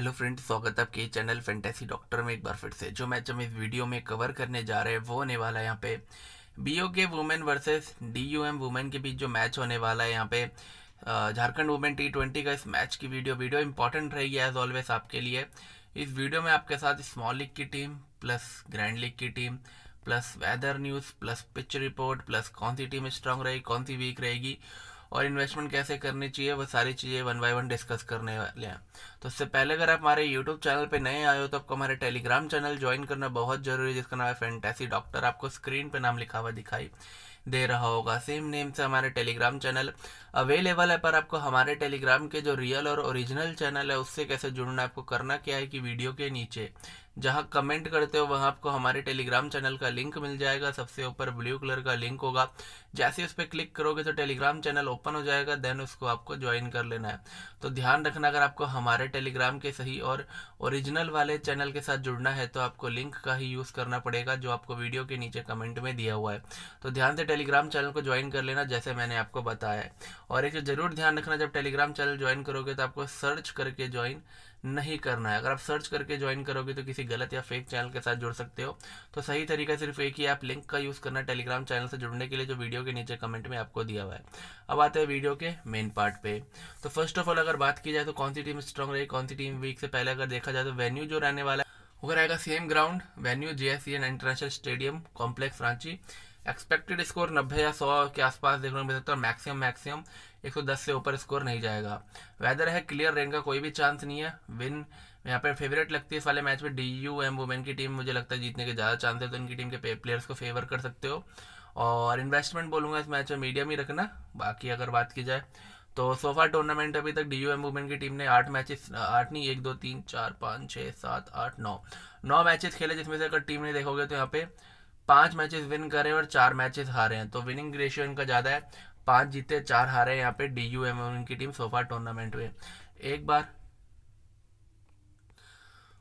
hello friend स्वागत है आपके चैनल फैंटेसी डॉक्टर में एक बार फिर से जो मैच हम इस वीडियो में कवर करने जा रहे हैं वो होने वाला है यहाँ पे B O K women versus D U M women के बीच जो मैच होने वाला है यहाँ पे झारखंड वुमेन टी ट्वेंटी का इस मैच की वीडियो वीडियो इंपॉर्टेंट रहेगी एज ऑलवेज आपके लिए इस वीडियो में आपके साथ स्मॉल लीग की टीम प्लस ग्रैंड लीग की team plus weather news plus pitch report plus कौन सी टीम स्ट्रांग रहेगी कौन सी वीक रहेगी और इन्वेस्टमेंट कैसे करनी चाहिए वो सारी चीज़ें वन बाय वन डिस्कस करने वाले हैं तो उससे पहले अगर आप हमारे यूट्यूब चैनल पे नए आए हो तो आपको हमारे टेलीग्राम चैनल ज्वाइन करना बहुत ज़रूरी है जिसका नाम है फैंटेसी डॉक्टर आपको स्क्रीन पर नाम लिखा हुआ दिखाई दे रहा होगा सेम नेम से हमारे टेलीग्राम चैनल अवेलेबल है पर आपको हमारे टेलीग्राम के जो रियल और ओरिजिनल चैनल है उससे कैसे जुड़ना आपको करना क्या है कि वीडियो के नीचे जहाँ कमेंट करते हो वहाँ आपको हमारे टेलीग्राम चैनल का लिंक मिल जाएगा सबसे ऊपर ब्लू कलर का लिंक होगा जैसे उस पर क्लिक करोगे तो टेलीग्राम चैनल ओपन हो जाएगा देन उसको आपको ज्वाइन कर लेना है तो ध्यान रखना अगर आपको हमारे टेलीग्राम के सही और ओरिजिनल वाले चैनल के साथ जुड़ना है तो आपको लिंक का ही यूज़ करना पड़ेगा जो आपको वीडियो के नीचे कमेंट में दिया हुआ है तो ध्यान से टेलीग्राम चैनल को ज्वाइन कर लेना जैसे मैंने आपको बताया है और एक ज़रूर ध्यान रखना जब टेलीग्राम चैनल ज्वाइन करोगे तो आपको सर्च करके ज्वाइन नहीं करना है अगर आप सर्च करके ज्वाइन करोगे तो किसी गलत या फेक चैनल के साथ जुड़ सकते हो तो सही तरीका सिर्फ एक ही आप लिंक का यूज़ करना टेलीग्राम चैनल से जुड़ने के लिए जो वीडियो के नीचे कमेंट में आपको दिया हुआ है अब आते हैं वीडियो के मेन पार्ट पे तो फर्स्ट ऑफ ऑल अगर बात की जाए तो कौन सी टीम स्ट्रांग रही कौन सी टीम वीक से पहले अगर देखा जाए तो वेन्यू जो रहने वाला है वो रहेगा same ground venue J S international stadium complex Ranchi expected score नब्बे या सौ के आसपास देखने को मिल सकता है मैक्सिमम मैक्सिमम 110 से ऊपर स्कोर नहीं जाएगा वेदर है क्लियर रेंग का कोई भी चांस नहीं है विन यहाँ पर फेवरेट लगती है इस वाले मैच में डी यू एम वुमेन की टीम मुझे लगता है जीतने के ज़्यादा चांस है तो इनकी टीम के प्लेयर्स को फेवर कर सकते हो और इन्वेस्टमेंट बोलूँगा इस मैच में मीडियम ही रखना बाकी अगर बात की जाए तो सोफा टूर्नामेंट अभी तक डी यू एम वुमेन की टीम ने आठ मैचेस आठ नहीं एक दो तीन चार पाँच छः सात आठ नौ नौ मैचेस खेले जिसमें से अगर टीम ने देखोगे तो यहाँ पे पांच मैचेस विन हैं और चार मैचेस हारे हैं तो विनिंग रेशियो इनका ज़्यादा है पांच जीते चार हारे हैं यहाँ पे डी यू एम इनकी टीम सोफा टूर्नामेंट में एक बार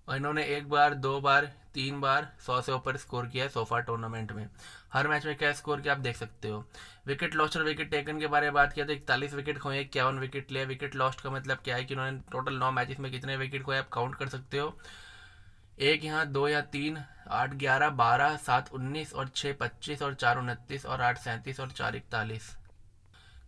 और इन्होंने एक बार दो बार तीन बार सौ से ऊपर स्कोर किया है सोफा टूर्नामेंट में हर मैच में क्या स्कोर किया आप देख सकते हो विकेट लॉस्ट और विकेट टेकन के बारे में बात किया तो इकतालीस विकेट खोए इक्यावन विकेट लिए विकेट लॉस्ट का मतलब क्या है कि उन्होंने टोटल नौ मैचेस में कितने विकेट खोए आप काउंट कर सकते हो एक यहाँ दो या तीन आठ ग्यारह बारह सात उन्नीस और छः पच्चीस और चार उनतीस और आठ सैंतीस और चार इकतालीस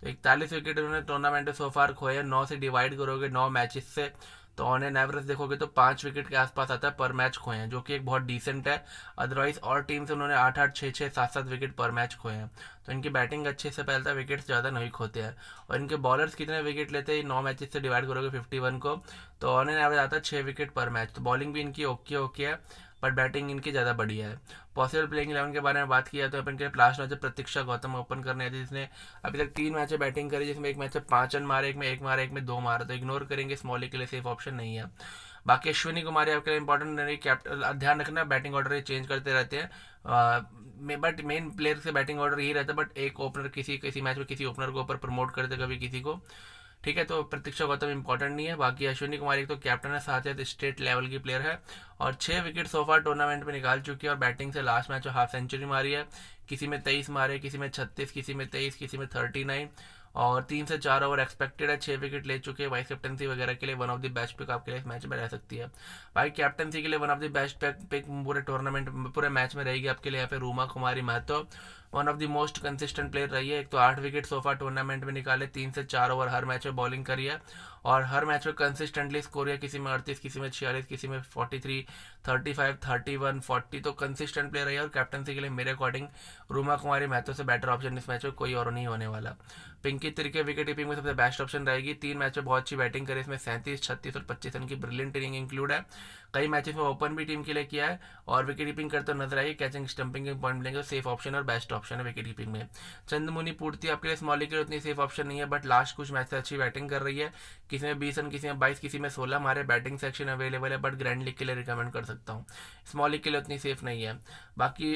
तो इकतालीस विकेट उन्होंने टूर्नामेंट सोफार खोए नौ से डिवाइड करोगे नौ मैचेस से तो ऑन एन एवरेज देखोगे तो पाँच विकेट के आसपास आता है पर मैच खोए हैं जो कि एक बहुत डिसेंट है अदरवाइज और टीम से उन्होंने आठ आठ छः छः सात सात विकेट पर मैच खोए हैं तो इनकी बैटिंग अच्छे से पहलता तो है विकेट्स ज़्यादा नहीं खोते हैं और इनके बॉलर्स कितने विकेट लेते हैं नौ मैचेस से डिवाइड करोगे फिफ्टी वन को तो ऑन एन एवरेज आता है छः विकेट पर मैच तो बॉलिंग भी इनकी ओके ओके है बट बैटिंग इनकी ज़्यादा बढ़िया है पॉसिबल प्लेइंग इलेवन के बारे में बात किया तो अपन के last match Pratiksha Gautam open करने आए थे जिसने अभी तक तीन मैचें बैटिंग करी जिसमें एक मैच पाँच रन मारे एक में एक मारे एक में दो मारा तो इग्नोर करेंगे स्मॉली के लिए सेफ ऑप्शन नहीं है बाकी अश्विनी कुमारी आपके लिए इंपॉर्टेंट नहीं कैप्टन ध्यान रखना बैटिंग ऑर्डर चेंज करते रहते हैं बट मेन प्लेयर से बैटिंग ऑर्डर यही रहता है बट एक ओपनर किसी किसी मैच में किसी ओपनर को ऊपर प्रमोट करते कभी किसी को ठीक है तो प्रतीक्षा गौतम इंपॉर्टेंट नहीं है बाकी अश्विनी कुमार एक तो कैप्टन है साथ ही स्टेट लेवल की प्लेयर है और छः विकेट सोफा टूर्नामेंट में निकाल चुकी है और बैटिंग से लास्ट मैच हाफ सेंचुरी मारी है किसी में तेईस मारे किसी में छत्तीस किसी में तेईस किसी में थर्टी नाइन और तीन से चार ओवर एक्सपेक्टेड है छः विकेट ले चुके हैं वाइस कैप्टनसी वगैरह के लिए one of the best pick आपके लिए इस मैच में रह सकती है भाई कैप्टनसी के लिए one of the best pick पूरे टूर्नामेंट पूरे मैच में रहेगी आपके लिए यहाँ पे Ruma Kumari Mahato one of the most consistent player रही है एक तो आठ विकेट सोफा टूर्नामेंट में निकाले तीन से चार ओवर हर मैच में बॉलिंग करी है और हर मैच में कंसिस्टेंटली स्कोर किया किसी में अड़तीस किसी में छियालीस किसी में forty three thirty five thirty one forty तो कंसिस्टेंट प्लेयर रही और कैप्टनसी के लिए मेरे अकॉर्डिंग रूमा कुमारी मैथों से बेटर ऑप्शन इस मैच में कोई और नहीं होने वाला पिंकी तिरके विकेट कीपिंग में सबसे बेस्ट ऑप्शन रहेगी तीन मैच में बहुत अच्छी बैटिंग करी इसमें सैंतीस छत्तीस और पच्चीस रन की ब्रिलियंट इनिंग इंक्लूड है कई मैचेस में ओपन भी टीम के लिए किया है और विकेट कीपिंग करते नजर आई कैचिंग स्टंपिंग के पॉइंट मिलेंगे सेफ ऑप्शन और बेस्ट ऑप्शन है विकेट कीपिंग में चंद्रमुनी पूर्ति आपके लिए स्मॉल विकेट उतनी सेफ ऑप्शन नहीं है बट लास्ट कुछ मैच से अच्छी बैटिंग कर रही है किसी में बीस रन किसी में बाईस किसी में सोलह हमारे बैटिंग सेक्शन अवेलेबल है बट ग्रैंड लीग के लिए रिकमेंड कर सकता हूँ स्मॉल लीग के लिए उतनी सेफ नहीं है बाकी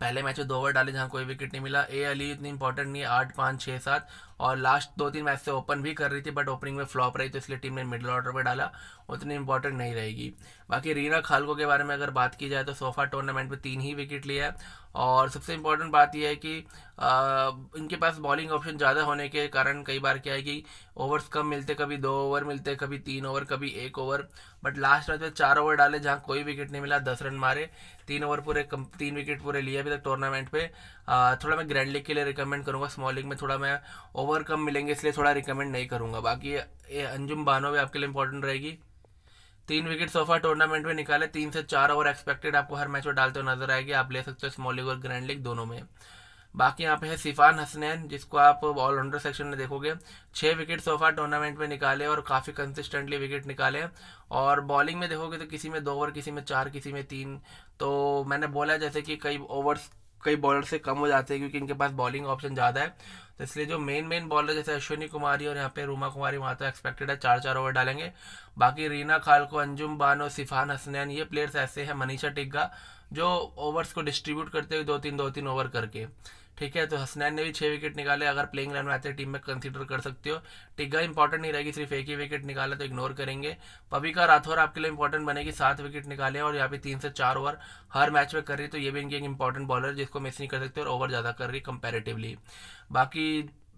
पहले मैच में दो ओवर डाले जहाँ कोई विकेट नहीं मिला ए अली इतनी इंपॉर्टेंट नहीं है आठ पाँच छः सात और लास्ट दो तीन मैच से ओपन भी कर रही थी बट ओपनिंग में फ्लॉप रही तो इसलिए टीम ने मिडिल ऑर्डर पर डाला उतनी इंपॉर्टेंट नहीं रहेगी बाकी रीना खालको के बारे में अगर बात की जाए तो सोफा टूर्नामेंट में तीन ही विकेट लिया है और सबसे इम्पोर्टेंट बात यह है कि आ, इनके पास बॉलिंग ऑप्शन ज़्यादा होने के कारण कई बार क्या है कि ओवर्स कम मिलते कभी दो ओवर मिलते कभी तीन ओवर कभी एक ओवर बट लास्ट रात में चार ओवर डाले जहाँ कोई विकेट नहीं मिला दस रन मारे तीन ओवर पूरे कम तीन विकेट पूरे लिए अभी तक टूर्नामेंट पे आ, थोड़ा मैं ग्रैंड लीग के लिए रिकमेंड करूँगा स्मॉल लीग में थोड़ा मैं ओवर कम मिलेंगे इसलिए थोड़ा रिकमेंड नहीं करूँगा बाकी अंजुम बानो भी आपके लिए इंपॉर्टेंट रहेगी तीन विकेट सोफा टूर्नामेंट में निकाले तीन से चार ओवर एक्सपेक्टेड आपको हर मैच में डालते हुए नजर आएगी आप ले सकते हो स्मॉल लीग और ग्रैंड लीग दोनों में बाकी यहाँ पे है सिफान हसनैन जिसको आप ऑलराउंडर सेक्शन में देखोगे छः विकेट सोफा टूर्नामेंट में निकाले और काफ़ी कंसिस्टेंटली विकेट निकाले और बॉलिंग में देखोगे तो किसी में दो ओवर किसी में चार किसी में तीन तो मैंने बोला जैसे कि कई ओवर्स कई बॉलर से कम हो जाते हैं क्योंकि इनके पास बॉलिंग ऑप्शन ज़्यादा है तो इसलिए जो मेन मेन बॉलर जैसे अश्विनी कुमारी और यहाँ पे रूमा कुमारी वहाँ तो एक्सपेक्टेड है चार चार ओवर डालेंगे बाकी रीना खालको अंजुम बानो सिफान हसनैन ये प्लेयर्स ऐसे हैं मनीषा टिग्गा जो ओवर्स को डिस्ट्रीब्यूट करते हुए दो तीन दो तीन ओवर करके ठीक है तो हसनैन ने भी छः विकेट निकाले अगर प्लेइंग रन में आते टीम में कंसीडर कर सकते हो टिग्गा इंपॉर्टेंट नहीं रहेगी सिर्फ एक ही विकेट निकाला तो इग्नोर करेंगे पबिका राठौर आपके लिए इंपॉर्टेंट बनेगी सात विकेट निकाले और यहाँ पे तीन से चार ओवर हर मैच में कर रही तो ये भी इनकी एक इंपॉर्टेंट बॉलर जिसको मिस नहीं कर सकते और ओवर ज़्यादा कर रही कंपेरेटिवली बाकी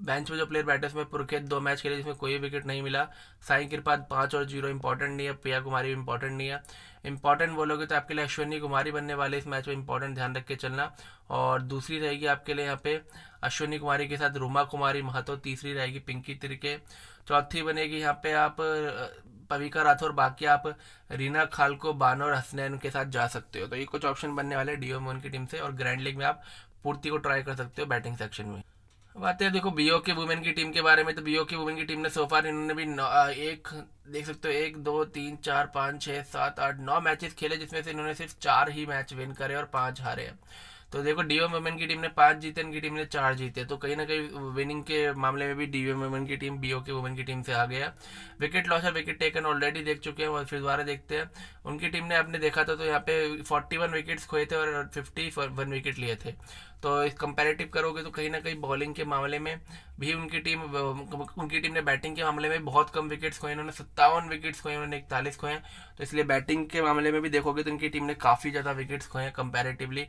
बेंच में जो प्लेयर बैठे उसमें पुरखेत दो मैच खेले जिसमें कोई विकेट नहीं मिला साई कृपा पाँच और जीरो इंपॉर्टेंट नहीं है प्रिया कुमारी भी इंपॉर्टेंट नहीं है इंपॉर्टेंट बोलोगे तो आपके लिए अश्विनी कुमारी बनने वाले इस मैच में इंपॉर्टेंट ध्यान रख के चलना और दूसरी रहेगी आपके लिए यहाँ पे अश्विनी कुमारी के साथ रूमा कुमारी महतो तीसरी रहेगी पिंकी तिरके चौथी बनेगी यहाँ पे आप पविका राठौर बाकी आप रीना खालको बानो और हसनैन के साथ जा सकते हो तो ये कुछ ऑप्शन बनने वाले डीओ मोहन की टीम से और ग्रैंड लीग में आप पूर्ति को ट्राई कर सकते हो बैटिंग सेक्शन में अब आते हैं देखो बीओ के वुमेन की टीम के बारे में तो बीओ के वुमेन की टीम ने सोफार इन्होंने भी एक देख सकते हो एक दो तीन चार पाँच छः सात आठ नौ मैचेस खेले जिसमें से इन्होंने सिर्फ चार ही मैच विन करे और पांच हारे हैं तो देखो डीओ वुमेन की टीम ने पांच जीते इनकी टीम ने चार जीते तो कहीं ना कहीं विनिंग के मामले में भी डीओ वुमेन की टीम बीओ के वुमेन की टीम से आ गया विकेट लॉस और विकेट टेकन ऑलरेडी देख चुके हैं और फिर दोबारा देखते हैं उनकी टीम ने आपने देखा था तो यहाँ पे 41 विकेट्स खोए थे और 51 विकेट लिए थे तो कंपेरेटिव करोगे तो कहीं ना कहीं बॉलिंग के मामले में भी उनकी टीम उनकी टीम ने बैटिंग के मामले में बहुत कम विकेट्स खोए उन्होंने सत्तावन विकेट्स खोए उन्होंने इकतालीस खोए तो इसलिए बैटिंग के मामले में भी देखोगे तो उनकी टीम ने काफ़ी ज़्यादा विकेट्स खोए कंपेरेटिवली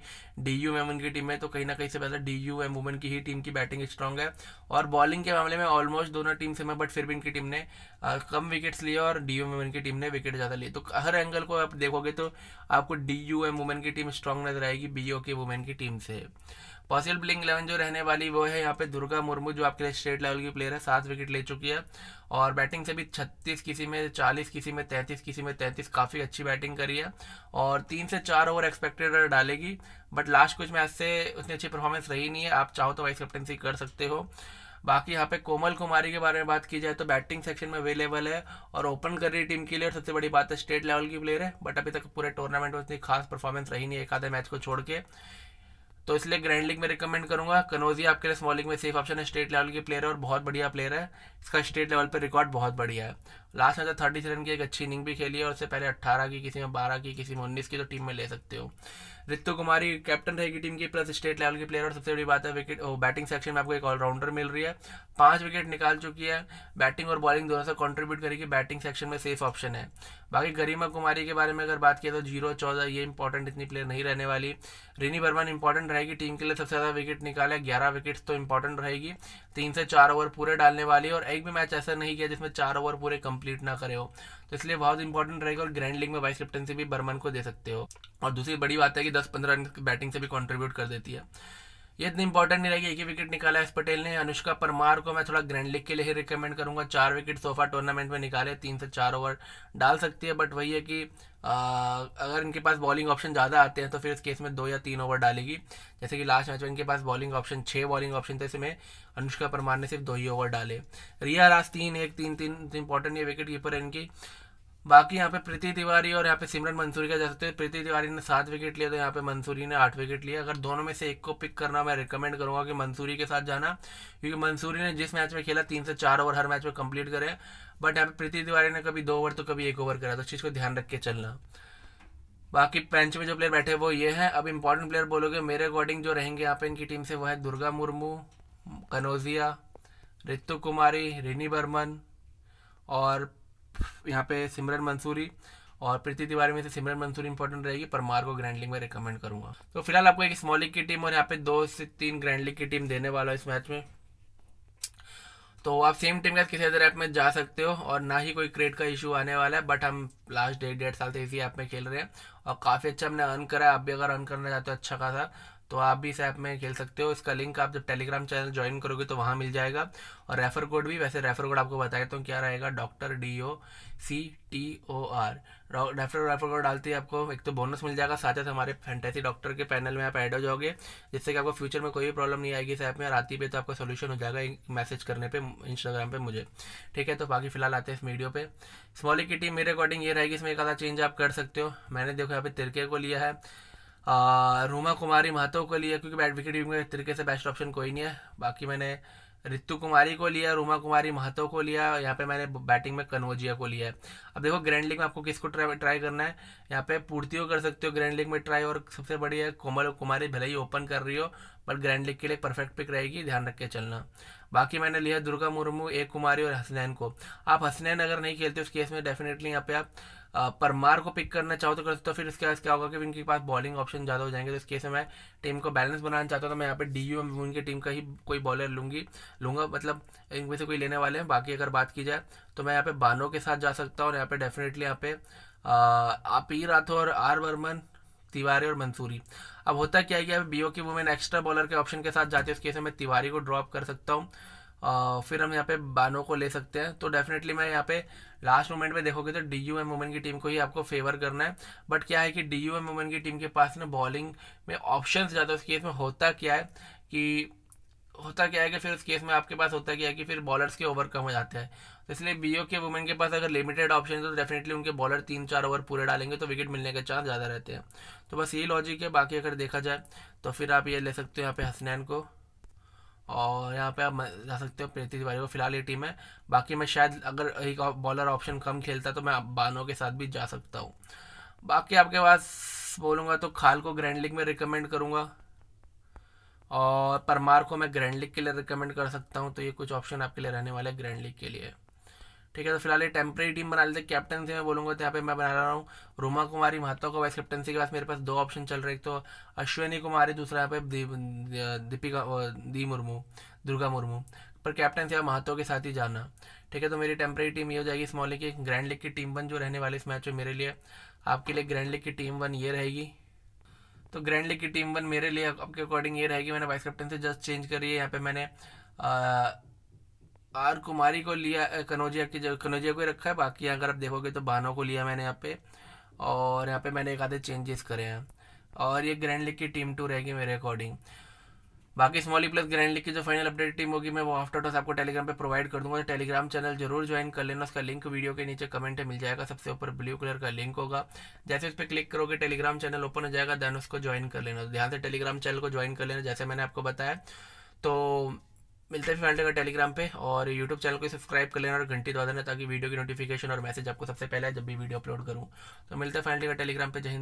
डी यू एम उनकी टीम में तो कहीं ना कहीं से ज़्यादा डी यू एम वुमेन की ही टीम की बैटिंग स्ट्रांग है और बॉलिंग के मामले में ऑलमोस्ट दोनों टीम से मैं बट फिर भी इनकी टीम ने कम विकेट्स लिए और डी यू एम उनकी की टीम ने विकेट ज़्यादा लिए तो हर एंगल को आप देखोगे तो आपको डी यू एम वुमेन की टीम स्ट्रॉन्ग नजर आएगी बी ओ के वुमेन की टीम से पॉसिबल प्लेइंग इलेवन जो रहने वाली वो है यहाँ पे दुर्गा मुर्मू जो आपके लिए स्टेट लेवल की प्लेयर है सात विकेट ले चुकी है और बैटिंग से भी छत्तीस किसी में चालीस किसी में तैंतीस किसी में तैंतीस काफ़ी अच्छी बैटिंग करी है और तीन से चार ओवर एक्सपेक्टेड डालेगी बट लास्ट कुछ मैच से उतनी अच्छी परफॉर्मेंस रही नहीं है आप चाहो तो वाइस कैप्टनसी कर सकते हो बाकी यहाँ पे कोमल कुमारी के बारे में बात की जाए तो बैटिंग सेक्शन में अवेलेबल है और ओपन कर रही टीम के लिए और सबसे बड़ी बात है स्टेट लेवल की प्लेयर है बट अभी तक पूरे टूर्नामेंट में उतनी खास परफॉर्मेंस रही नहीं एक आधे मैच को छोड़ के तो इसलिए ग्रैंड लीग में रिकमेंड करूंगा कनोजिया आपके लिए स्मॉल लीग में सेफ ऑप्शन है स्टेट लेवल के प्लेयर है और बहुत बढ़िया प्लेयर है इसका स्टेट लेवल पर रिकॉर्ड बहुत बढ़िया है लास्ट में तो थर्टी रन की एक अच्छी इनिंग भी खेली है और उससे पहले अट्ठारह की किसी में बारह की किसी में उन्नीस की तो टीम में ले सकते हो रितु कुमारी कैप्टन रहेगी टीम की प्लस स्टेट लेवल की प्लेयर और सबसे बड़ी बात है विकेट बैटिंग सेक्शन में आपको एक ऑलराउंडर मिल रही है पांच विकेट निकाल चुकी है बैटिंग और बॉलिंग दोनों से कंट्रीब्यूट करेगी बैटिंग सेक्शन में सेफ ऑप्शन है बाकी गरिमा कुमारी के बारे में अगर बात की तो जीरो चौदह ये इंपॉर्टेंट इतनी प्लेयर नहीं रहने वाली रिनी बर्मन इंपॉर्टेंट रहेगी टीम के लिए सबसे ज़्यादा विकेट निकाले ग्यारह विकेट्स तो इंपॉर्टेंट रहेगी तीन से चार ओवर पूरे डालने वाली और एक भी मैच ऐसा नहीं किया जिसमें चार ओवर पूरे कंप्लीट कंप्लीट ना करे हो तो इसलिए बहुत इंपॉर्टेंट रहेगा और ग्रैंड लीग में वाइस कैप्टनसी भी बर्मन को दे सकते हो और दूसरी बड़ी बात है कि दस पंद्रह रन बैटिंग से भी कॉन्ट्रीब्यूट कर देती है ये इतनी इंपॉर्टेंट नहीं रहेगी एक ही विकेट निकाला एस पटेल ने अनुष्का परमार को मैं थोड़ा ग्रैंड लीग के लिए ही रिकमेंड करूंगा चार विकेट सोफा टूर्नामेंट में निकाले तीन से चार ओवर डाल सकती है बट वही है कि आ, अगर इनके पास बॉलिंग ऑप्शन ज़्यादा आते हैं तो फिर इस केस में दो या तीन ओवर डालेगी जैसे कि लास्ट मैच में इनके पास बॉलिंग ऑप्शन छः बॉलिंग ऑप्शन थे इसमें अनुष्का परमार ने सिर्फ दो ही ओवर डाले रिया रास तीन एक तीन तीन इंपॉर्टेंट ये विकेट कीपर है इनकी बाकी यहाँ पे प्रीति तिवारी और यहाँ पे सिमरन मंसूरी का जा सकते हैं प्रीति तिवारी ने सात विकेट लिए तो यहाँ पे मंसूरी ने आठ विकेट लिए अगर दोनों में से एक को पिक करना मैं रिकमेंड करूँगा कि मंसूरी के साथ जाना क्योंकि मंसूरी ने जिस मैच में खेला तीन से चार ओवर हर मैच में कंप्लीट करे बट यहाँ पे प्रीति तिवारी ने कभी दो ओवर तो कभी एक ओवर करा तो चीज़ को ध्यान रख के चलना बाकी पेंच में जो प्लेयर बैठे वो ये है अब इम्पोर्टेंट प्लेयर बोलोगे मेरे अकॉर्डिंग जो रहेंगे यहाँ पे इनकी टीम से वो है दुर्गा मुर्मू कनौजिया रितु कुमारी रिनी बर्मन और यहाँ पे सिमरन मंसूरी और प्रीति तिवारी में से सिमरन मंसूरी इंपॉर्टेंट रहेगी परमार को ग्रैंड लीग में रिकमेंड करूंगा तो फिलहाल आपको एक स्मॉल लीग की टीम और यहाँ पे दो से तीन ग्रैंड लीग की टीम देने वाला इस मैच में तो आप सेम टीम के साथ किसी अदर ऐप में जा सकते हो और ना ही कोई क्रेड का इशू आने वाला है बट हम लास्ट डेढ़ डेढ़ साल से इसी ऐप में खेल रहे हैं और काफ़ी अच्छा हमने अर्न करा है आप भी अगर अर्न करना चाहते हो अच्छा खासा तो आप भी इस ऐप में खेल सकते हो इसका लिंक आप जब टेलीग्राम चैनल ज्वाइन करोगे तो वहाँ मिल जाएगा और रेफर कोड भी वैसे रेफर कोड आपको बताया तो क्या रहेगा doctor D O C T O R refer refer code डालते ही आपको एक तो बोनस मिल जाएगा साथ ही हमारे फैंटेसी डॉक्टर के पैनल में आप ऐड हो जाओगे जिससे कि आपको फ्यूचर में कोई भी प्रॉब्लम नहीं आएगी इस ऐप में और आती भी तो आपका सोल्यूशन हो जाएगा मैसेज करने पर इंस्टाग्राम पर मुझे ठीक है तो बाकी फिलहाल आते हैं इस वीडियो पर स्मॉली की टीम मेरे अकॉर्डिंग ये रहेगी इसमें एक आधा चेंज आप कर सकते हो मैंने देखो यहाँ पे तिरके को लिया है रूमा कुमारी महतो को लिया क्योंकि बैट विकेट में एक तरीके से बेस्ट ऑप्शन कोई नहीं है बाकी मैंने रितु कुमारी को लिया रूमा कुमारी महतो को लिया यहाँ पे मैंने बैटिंग में कन्वोजिया को लिया है अब देखो ग्रैंड लीग में आपको किसको ट्राई करना है यहाँ पे पूर्ति कर सकते हो ग्रैंड लीग में ट्राई और सबसे बड़ी है कोमल कुमारी भले ही ओपन कर रही हो बट ग्रैंड लीग के लिए परफेक्ट पिक रहेगी ध्यान रख के चलना बाकी मैंने लिया दुर्गा मुर्मू एक कुमारी और हसनैन को आप हसनैन अगर नहीं खेलते उस केस में डेफिनेटली यहाँ पे आप परमार को पिक करना चाहो तो कर सकते हो फिर इसके बाद क्या होगा कि इनके पास बॉलिंग ऑप्शन ज़्यादा हो जाएंगे तो इस केस में मैं टीम को बैलेंस बनाना चाहता हूँ तो मैं यहाँ पे डी यू एम की टीम का ही कोई बॉलर लूँगी लूँगा मतलब इनमें से कोई लेने वाले हैं बाकी अगर बात की जाए तो मैं यहाँ पे बानो के साथ जा सकता हूँ और यहाँ पे डेफिनेटली यहाँ पे आप ई राठौर आर वर्मन तिवारी और मंसूरी अब होता क्या है कि अब बी ओ की वुमेन एक्स्ट्रा बॉलर के ऑप्शन के साथ जाते हैं उसके केस में मैं तिवारी को ड्रॉप कर सकता हूँ फिर हम यहाँ पे बानो को ले सकते हैं तो डेफिनेटली मैं यहाँ पे लास्ट मोमेंट में देखोगे तो डी यू एम वुमेन की टीम को ही आपको फेवर करना है बट क्या है कि डी यू एम वुमेन की टीम के पास ना बॉलिंग में ऑप्शन ज़्यादा उस केस में होता क्या है कि होता क्या है कि फिर उस केस में आपके पास होता क्या है कि फिर बॉलर्स के ओवर कम हो जाते हैं तो इसलिए बीओ के वुमेन के पास अगर लिमिटेड ऑप्शन है तो डेफिनेटली उनके बॉलर तीन चार ओवर पूरे डालेंगे तो विकेट मिलने के चांस ज़्यादा रहते हैं तो बस यही लॉजिक है बाकी अगर देखा जाए तो फिर आप ये ले सकते हो यहाँ पे हसनैन को और यहाँ पे आप जा सकते हो प्रीति तिवारी को फिलहाल ये टीम है बाकी मैं शायद अगर एक बॉलर ऑप्शन कम खेलता तो मैं बानो के साथ भी जा सकता हूँ बाकी आपके पास बोलूँगा तो खाल को ग्रैंड लीग में रिकमेंड करूँगा और परमार को मैं ग्रैंड लीग के लिए रिकमेंड कर सकता हूँ तो ये कुछ ऑप्शन आपके लिए रहने वाले ग्रैंड लीग के लिए ठीक है तो फिलहाल ये टेम्प्रेरी टीम बना लेते हैं कैप्टनसी में बोलूँगा तो यहाँ पे मैं बना रहा हूँ रोमा कुमारी महतो को वाइस कैप्टनसी के पास मेरे पास दो ऑप्शन चल रहे एक तो अश्विनी कुमारी दूसरा यहाँ पे दीपिका दी मुर्मू दुर्गा मुर्मू पर कैप्टनसी आप महातो के साथ ही जाना ठीक है तो मेरी टेम्प्रेरी टीम ये हो जाएगी स्मॉल लीग की ग्रैंड लीग की टीम वन जो रहने वाली इस मैच में मेरे लिए आपके लिए ग्रैंड लीग की टीम वन ये रहेगी तो ग्रैंड लीग की टीम वन मेरे लिए आपके अकॉर्डिंग ये रहेगी मैंने वाइस कैप्टन से जस्ट चेंज करी है यहाँ पे मैंने आर कुमारी को लिया कनौजिया की कनौजिया को ही रखा है बाकी अगर आप देखोगे तो बानो को लिया मैंने यहाँ पे और यहाँ पे मैंने एक आधे चेंजेस करे हैं और ये ग्रैंड लीग की टीम टू रहेगी मेरे अकॉर्डिंग बाकी स्मॉली प्लस ग्रैंड लीग की जो फाइनल अपडेट टीम होगी मैं वो आफ्टर टॉस आपको टेलीग्राम पे प्रोवाइड कर दूंगा तो टेलीग्राम चैनल जरूर ज्वाइन कर लेना उसका लिंक वीडियो के नीचे कमेंट में मिल जाएगा सबसे ऊपर ब्लू कलर का लिंक होगा जैसे उस पर क्लिक करोगे टेलीग्राम चैनल ओपन हो जाएगा देन उसको ज्वाइन कर लेना तो ध्यान से टेलीग्राम चैनल को ज्वाइन कर लेना जैसे मैंने आपको बताया तो मिलते हैं फ्रेंड का टेलीग्राम पे और यूट्यूब चैनल को सब्सक्राइब कर लेना और घंटी दबा देना ताकि वीडियो की नोटिफिकेशन और मैसेज आपको सबसे पहले जब भी वीडियो अपलोड करूँ तो मिलते हैं फ्रेंड का टेलीग्राम पे जहीं